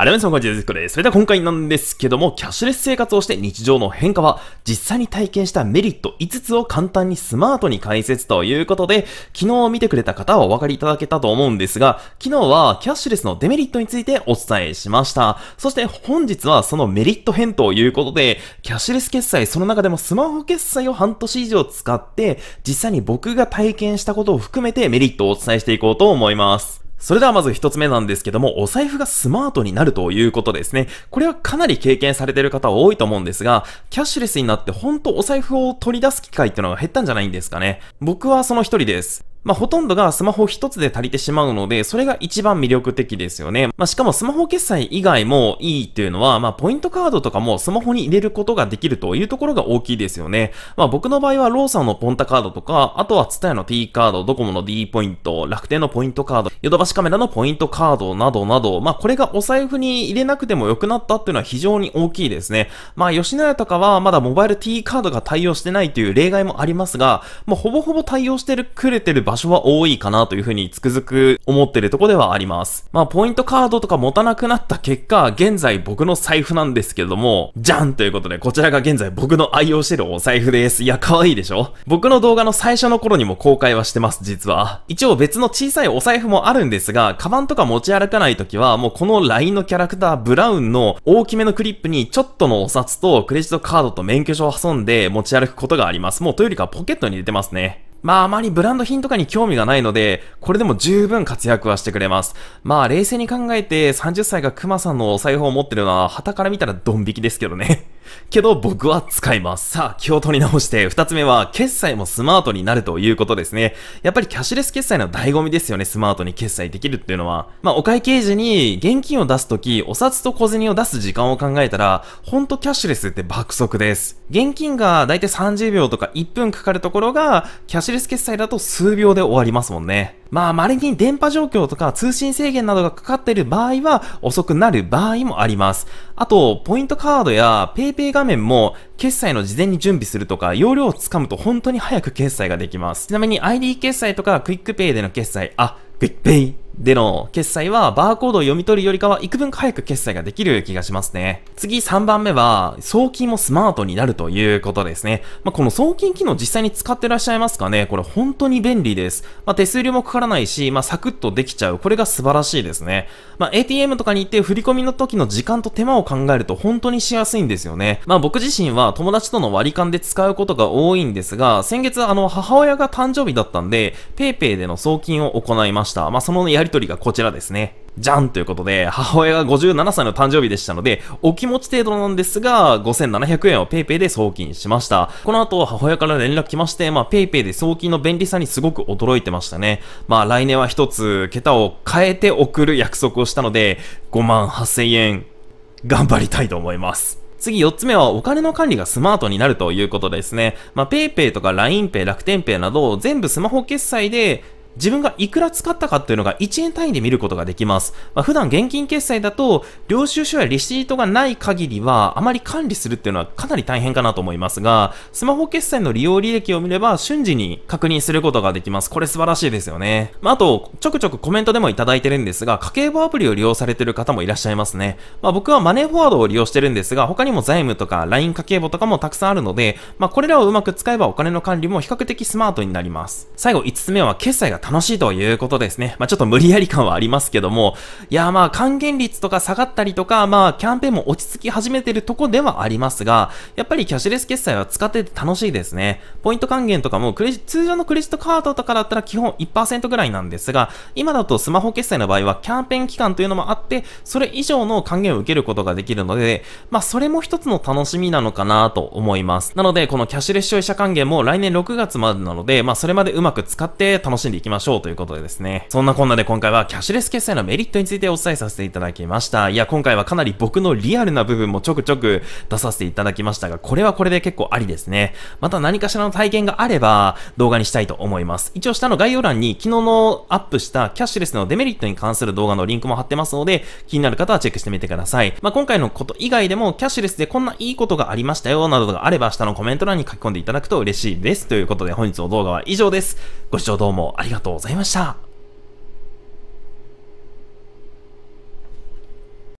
あれ皆さん、こんにちは。こです。それでは今回なんですけども、キャッシュレス生活をして日常の変化は、実際に体験したメリット5つを簡単にスマートに解説ということで、昨日見てくれた方はお分かりいただけたと思うんですが、昨日はキャッシュレスのデメリットについてお伝えしました。そして本日はそのメリット編ということで、キャッシュレス決済、その中でもスマホ決済を半年以上使って、実際に僕が体験したことを含めてメリットをお伝えしていこうと思います。それではまず一つ目なんですけども、お財布がスマートになるということですね。これはかなり経験されている方多いと思うんですが、キャッシュレスになってほんとお財布を取り出す機会っていうのが減ったんじゃないんですかね。僕はその一人です。まあ、ほとんどがスマホ一つで足りてしまうので、それが一番魅力的ですよね。まあ、しかもスマホ決済以外もいいっていうのは、まあ、ポイントカードとかもスマホに入れることができるというところが大きいですよね。まあ、僕の場合はローソンのポンタカードとか、あとはツタヤの T カード、ドコモの D ポイント、楽天のポイントカード、ヨドバシカメラのポイントカードなどなど、まあ、これがお財布に入れなくても良くなったっていうのは非常に大きいですね。まあ、吉野家とかはまだモバイル T カードが対応してないという例外もありますが、もうほぼほぼ対応してるくれてる場所は多いかなというふうにつくづく思ってるとこではあります。まあ、ポイントカードとか持たなくなった結果、現在僕の財布なんですけども、じゃんということで、こちらが現在僕の愛用してるお財布です。いや、可愛いでしょ僕の動画の最初の頃にも公開はしてます、実は。一応別の小さいお財布もあるんですが、カバンとか持ち歩かない時は、もうこの LINE のキャラクター、ブラウンの大きめのクリップにちょっとのお札とクレジットカードと免許証を挟んで持ち歩くことがあります。もうというよりかポケットに入れてますね。まああまりブランド品とかに興味がないので、これでも十分活躍はしてくれます。まあ冷静に考えて30歳が熊さんのお財布を持ってるのは旗から見たらドン引きですけどねけど僕は使います。さあ、気を取り直して、二つ目は、決済もスマートになるということですね。やっぱりキャッシュレス決済の醍醐味ですよね、スマートに決済できるっていうのは。まあ、お会計時に現金を出すとき、お札と小銭を出す時間を考えたら、ほんとキャッシュレスって爆速です。現金がだいたい30秒とか1分かかるところが、キャッシュレス決済だと数秒で終わりますもんね。まあ、稀に電波状況とか通信制限などがかかっている場合は遅くなる場合もあります。あと、ポイントカードや PayPay 画面も決済の事前に準備するとか、容量をつかむと本当に早く決済ができます。ちなみに ID 決済とかクイックペイでの決済、あ、クイックペイでの決済はバーコードを読み取るよりかは幾分早く決済ができる気がしますね。次3番目は送金もスマートになるということですね。まあ、この送金機能実際に使ってらっしゃいますかねこれ本当に便利です。まあ、手数料もかからないし、まあ、サクッとできちゃう。これが素晴らしいですね。まあ、ATM とかに行って振り込みの時の時間と手間を考えると本当にしやすいんですよね。まあ、僕自身は友達との割り勘で使うことが多いんですが、先月あの母親が誕生日だったんで、PayPay での送金を行いました。まあ、そのやりりとりがこちらですね。じゃんということで、母親が57歳の誕生日でしたので、お気持ち程度なんですが、5700円を PayPay で送金しました。この後、母親から連絡来まして、PayPay で送金の便利さにすごく驚いてましたね。まあ来年は一つ、桁を変えて送る約束をしたので、5万8000円、頑張りたいと思います。次4つ目はお金の管理がスマートになるということですね。まあ、PayPay とか LINEPay、楽天 Pay など全部スマホ決済で自分がいくら使ったかっていうのが1円単位で見ることができます。まあ、普段現金決済だと、領収書やレシートがない限りは、あまり管理するっていうのはかなり大変かなと思いますが、スマホ決済の利用履歴を見れば、瞬時に確認することができます。これ素晴らしいですよね。まあ、あと、ちょくちょくコメントでもいただいてるんですが、家計簿アプリを利用されてる方もいらっしゃいますね。まあ、僕はマネーフォワードを利用してるんですが、他にも財務とか LINE 家計簿とかもたくさんあるので、まあ、これらをうまく使えばお金の管理も比較的スマートになります。最後5つ目は、決済が楽しいということですね。まあ、ちょっと無理やり感はありますけども、いや、まあ、還元率とか下がったりとか、まあ、キャンペーンも落ち着き始めてるとこではありますが、やっぱりキャッシュレス決済は使ってて楽しいですね。ポイント還元とかも、クレジ、通常のクレジットカードとかだったら基本1%ぐらいなんですが、今だとスマホ決済の場合はキャンペーン期間というのもあって、それ以上の還元を受けることができるので、まあ、それも一つの楽しみなのかなと思います。なので、このキャッシュレス消費者還元も来年6月までなので、まあ、それまでうまく使って楽しんでいきましょうということでですね。そんなこんなで今回はキャッシュレス決済のメリットについてお伝えさせていただきました。いや、今回はかなり僕のリアルな部分もちょくちょく出させていただきましたが、これはこれで結構ありですね。また何かしらの体験があれば動画にしたいと思います。一応下の概要欄に昨日のアップしたキャッシュレスのデメリットに関する動画のリンクも貼ってますので、気になる方はチェックしてみてください。まあ、今回のこと以外でもキャッシュレスでこんないいことがありましたよなどがあれば下のコメント欄に書き込んでいただくと嬉しいです。ということで本日の動画は以上です。ご視聴どうもありがとうございました。がとうございました。